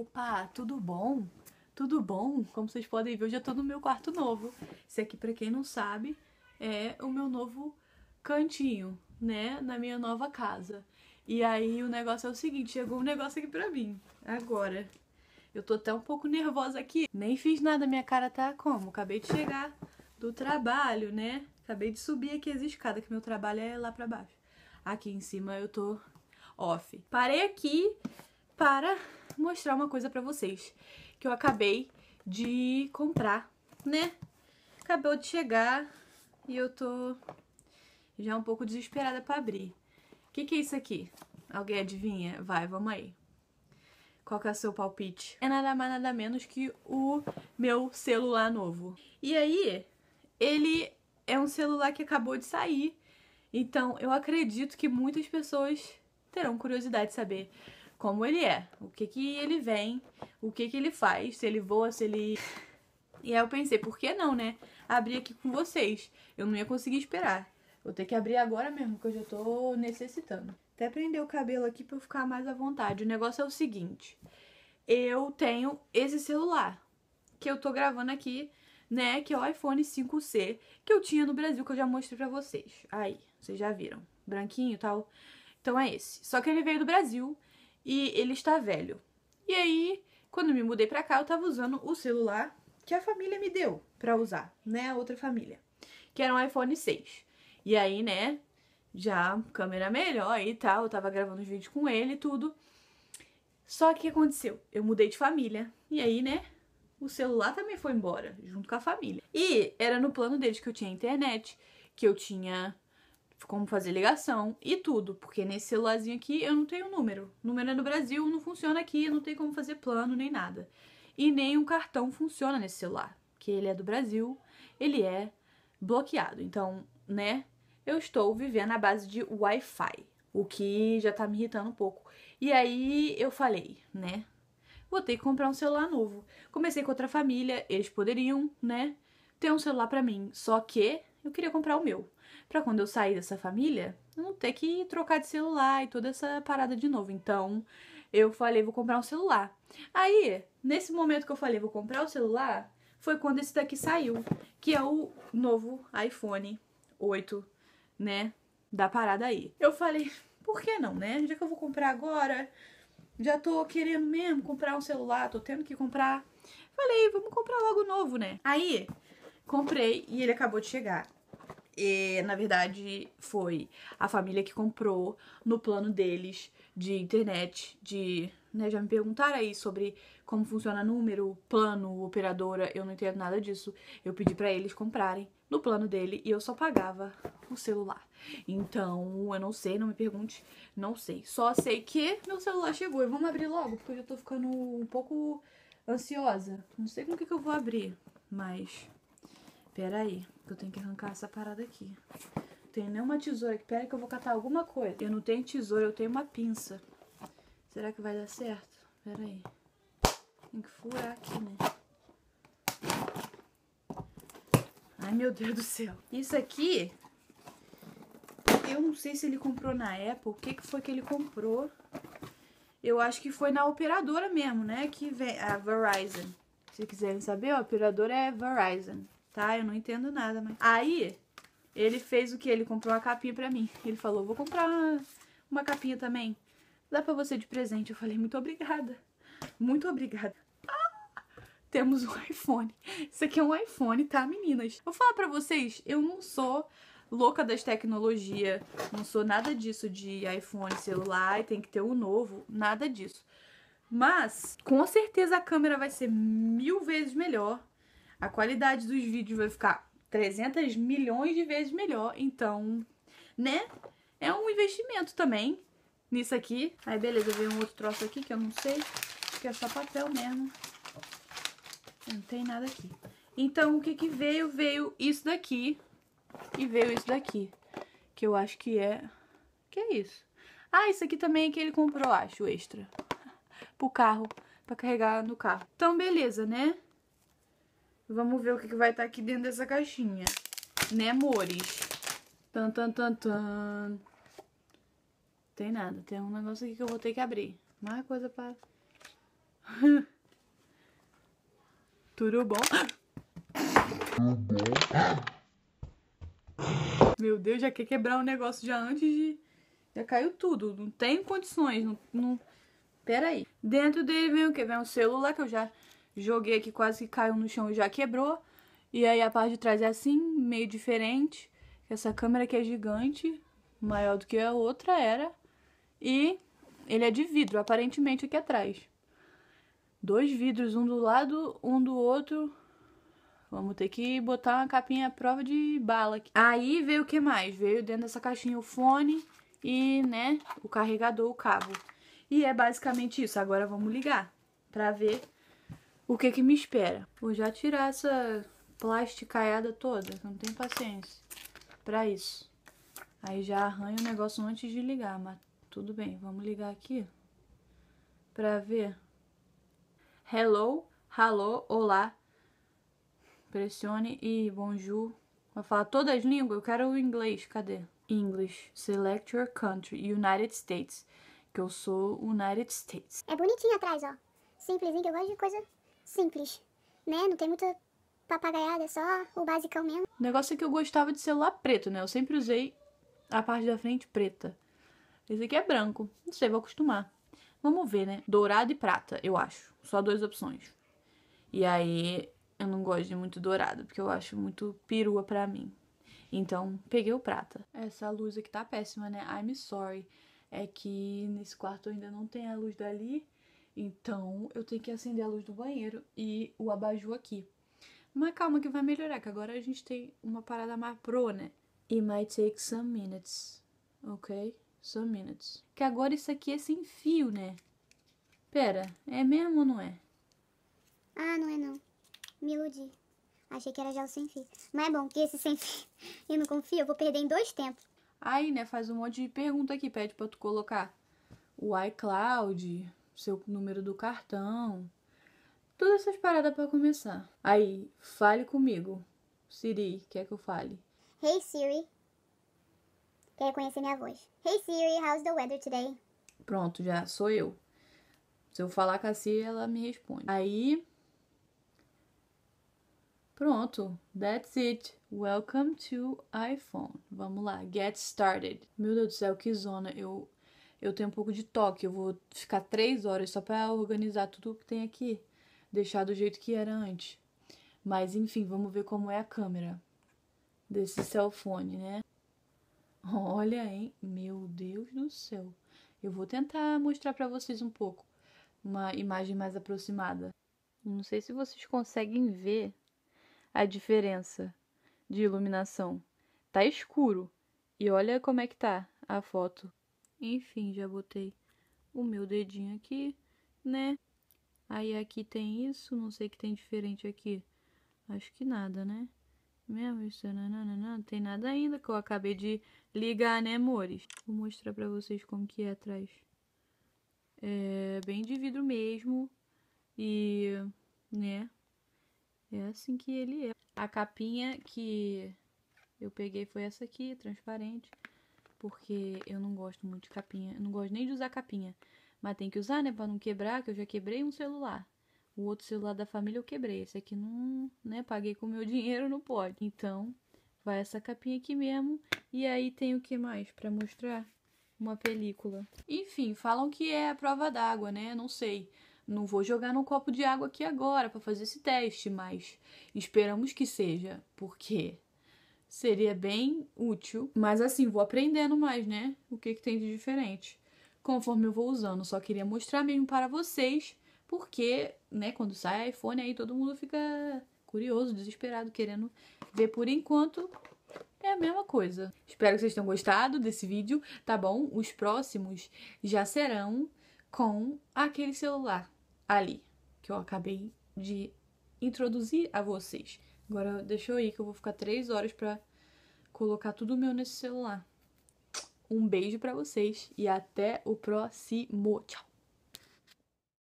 Opa, tudo bom? Tudo bom? Como vocês podem ver, eu já tô no meu quarto novo. Esse aqui, pra quem não sabe, é o meu novo cantinho, né? Na minha nova casa. E aí o negócio é o seguinte, chegou um negócio aqui pra mim, agora. Eu tô até um pouco nervosa aqui. Nem fiz nada, minha cara tá como? Acabei de chegar do trabalho, né? Acabei de subir aqui as escadas, que meu trabalho é lá pra baixo. Aqui em cima eu tô off. Parei aqui para mostrar uma coisa pra vocês que eu acabei de comprar, né? Acabou de chegar e eu tô já um pouco desesperada pra abrir. O que, que é isso aqui? Alguém adivinha? Vai, vamos aí. Qual que é o seu palpite? É nada mais, nada menos que o meu celular novo. E aí, ele é um celular que acabou de sair. Então, eu acredito que muitas pessoas terão curiosidade de saber como ele é, o que que ele vem, o que que ele faz, se ele voa, se ele... E aí eu pensei, por que não, né? Abrir aqui com vocês. Eu não ia conseguir esperar. Vou ter que abrir agora mesmo, que eu já tô necessitando. Até prender o cabelo aqui pra eu ficar mais à vontade. O negócio é o seguinte. Eu tenho esse celular que eu tô gravando aqui, né? Que é o iPhone 5C que eu tinha no Brasil, que eu já mostrei pra vocês. Aí, vocês já viram. Branquinho e tal. Então é esse. Só que ele veio do Brasil e ele está velho. E aí, quando me mudei para cá, eu tava usando o celular que a família me deu para usar, né? A outra família, que era um iPhone 6. E aí, né, já câmera melhor e tal, eu tava gravando os vídeos com ele e tudo. Só que o que aconteceu? Eu mudei de família. E aí, né, o celular também foi embora, junto com a família. E era no plano deles que eu tinha internet, que eu tinha Tipo, como fazer ligação e tudo, porque nesse celularzinho aqui eu não tenho número. número é no Brasil, não funciona aqui, não tem como fazer plano nem nada. E nem o cartão funciona nesse celular, que ele é do Brasil, ele é bloqueado. Então, né, eu estou vivendo à base de Wi-Fi, o que já tá me irritando um pouco. E aí eu falei, né, vou ter que comprar um celular novo. Comecei com outra família, eles poderiam, né, ter um celular para mim, só que eu queria comprar o meu para quando eu sair dessa família, eu não ter que trocar de celular e toda essa parada de novo. Então, eu falei, vou comprar um celular. Aí, nesse momento que eu falei, vou comprar o um celular, foi quando esse daqui saiu, que é o novo iPhone 8, né, da parada aí. Eu falei, por que não, né? Já que eu vou comprar agora, já tô querendo mesmo comprar um celular, tô tendo que comprar. Falei, vamos comprar logo novo, né? Aí, comprei e ele acabou de chegar. E, na verdade, foi a família que comprou no plano deles de internet, de. Né, já me perguntaram aí sobre como funciona número, plano, operadora, eu não entendo nada disso. Eu pedi para eles comprarem no plano dele e eu só pagava o celular. Então, eu não sei, não me pergunte, não sei. Só sei que meu celular chegou e vamos abrir logo, porque eu já tô ficando um pouco ansiosa. Não sei com o que, que eu vou abrir, mas Pera aí, que eu tenho que arrancar essa parada aqui. Não tenho nenhuma tesoura aqui. Pera aí que eu vou catar alguma coisa. Eu não tenho tesoura, eu tenho uma pinça. Será que vai dar certo? Pera aí. Tem que furar aqui, né? Ai, meu Deus do céu. Isso aqui, eu não sei se ele comprou na Apple. O que, que foi que ele comprou? Eu acho que foi na operadora mesmo, né? Que vem a Verizon. Se quiserem saber, a operadora é Verizon tá? Eu não entendo nada, mas... Aí, ele fez o que? Ele comprou uma capinha pra mim. Ele falou, vou comprar uma, capinha também. Dá pra você de presente. Eu falei, muito obrigada. Muito obrigada. Ah, temos um iPhone. Isso aqui é um iPhone, tá, meninas? Vou falar pra vocês, eu não sou louca das tecnologias, não sou nada disso de iPhone, celular, e tem que ter o um novo, nada disso. Mas, com certeza a câmera vai ser mil vezes melhor a qualidade dos vídeos vai ficar 300 milhões de vezes melhor. Então, né? É um investimento também nisso aqui. Aí, beleza, veio um outro troço aqui que eu não sei, que é só papel mesmo. Não tem nada aqui. Então, o que que veio? Veio isso daqui e veio isso daqui, que eu acho que é... que é isso? Ah, isso aqui também é que ele comprou, acho, extra. Pro carro, pra carregar no carro. Então, beleza, né? Vamos ver o que, que vai estar tá aqui dentro dessa caixinha. Né, amores? Tan, tan, tan, tan. Tem nada. Tem um negócio aqui que eu vou ter que abrir. Mais coisa para... Tudo bom? Meu Deus, já quer quebrar o um negócio já antes de... Já caiu tudo. Não tem condições. Não, não... Pera aí. Dentro dele vem o quê? Vem um celular que eu já Joguei aqui quase caiu no chão e já quebrou. E aí a parte de trás é assim, meio diferente. Essa câmera que é gigante, maior do que a outra era. E ele é de vidro, aparentemente aqui atrás. Dois vidros, um do lado, um do outro. Vamos ter que botar uma capinha à prova de bala aqui. Aí veio o que mais? Veio dentro dessa caixinha o fone e, né, o carregador, o cabo. E é basicamente isso. Agora vamos ligar pra ver o que que me espera. Vou já tirar essa plasticaiada toda, não tenho paciência pra isso. Aí já arranho o negócio antes de ligar, mas tudo bem, vamos ligar aqui pra ver. Hello, hello, olá. Pressione e bonjour. Vai falar todas as línguas? Eu quero o inglês, cadê? English, select your country, United States. Que eu sou United States. É bonitinho atrás, ó. Simplesinho, que eu gosto de coisa simples, né? Não tem muita papagaiada, é só o basicão mesmo. O negócio é que eu gostava de celular preto, né? Eu sempre usei a parte da frente preta. Esse aqui é branco. Não sei, vou acostumar. Vamos ver, né? Dourado e prata, eu acho. Só duas opções. E aí, eu não gosto de muito dourado, porque eu acho muito perua pra mim. Então, peguei o prata. Essa luz aqui tá péssima, né? I'm sorry. É que nesse quarto ainda não tem a luz dali. Então eu tenho que acender a luz do banheiro e o abajur aqui. Mas calma que vai melhorar, que agora a gente tem uma parada mais pro, né? It might take some minutes, ok? Some minutes. Que agora isso aqui é sem fio, né? Pera, é mesmo ou não é? Ah, não é não. Me iludi. Achei que era gel sem fio. Mas é bom, que esse sem fio eu não confio, eu vou perder em dois tempos. Aí, né, faz um monte de pergunta aqui, pede pra tu colocar o iCloud, seu número do cartão. Todas essas paradas para começar. Aí, fale comigo. Siri, quer que eu fale? Hey Siri. Quer conhecer minha voz? Hey Siri, how's the weather today? Pronto, já sou eu. Se eu falar com a Siri, ela me responde. Aí. Pronto, that's it. Welcome to iPhone. Vamos lá, get started. Meu Deus do céu, que zona. Eu eu tenho um pouco de toque, eu vou ficar três horas só para organizar tudo que tem aqui, deixar do jeito que era antes. Mas enfim, vamos ver como é a câmera desse cellphone, né? Olha, hein? Meu Deus do céu. Eu vou tentar mostrar para vocês um pouco uma imagem mais aproximada. Não sei se vocês conseguem ver a diferença de iluminação. Tá escuro. E olha como é que tá a foto. Enfim, já botei o meu dedinho aqui, né? Aí aqui tem isso, não sei o que tem diferente aqui. Acho que nada, né? Mesmo isso, não, não, não, não, tem nada ainda que eu acabei de ligar, né, amores? Vou mostrar pra vocês como que é atrás. É bem de vidro mesmo e, né, é assim que ele é. A capinha que eu peguei foi essa aqui, transparente porque eu não gosto muito de capinha. Eu não gosto nem de usar capinha. Mas tem que usar, né, pra não quebrar, que eu já quebrei um celular. O outro celular da família eu quebrei. Esse aqui não, né, paguei com meu dinheiro, não pode. Então, vai essa capinha aqui mesmo. E aí tem o que mais para mostrar? Uma película. Enfim, falam que é a prova d'água, né? Não sei. Não vou jogar num copo de água aqui agora para fazer esse teste, mas esperamos que seja, porque Seria bem útil, mas assim, vou aprendendo mais, né? O que, que tem de diferente conforme eu vou usando. Só queria mostrar mesmo para vocês, porque, né, quando sai iPhone aí todo mundo fica curioso, desesperado, querendo ver por enquanto. É a mesma coisa. Espero que vocês tenham gostado desse vídeo, tá bom? Os próximos já serão com aquele celular ali, que eu acabei de introduzir a vocês. Agora deixa eu ir que eu vou ficar três horas pra colocar tudo meu nesse celular. Um beijo para vocês e até o próximo. Tchau!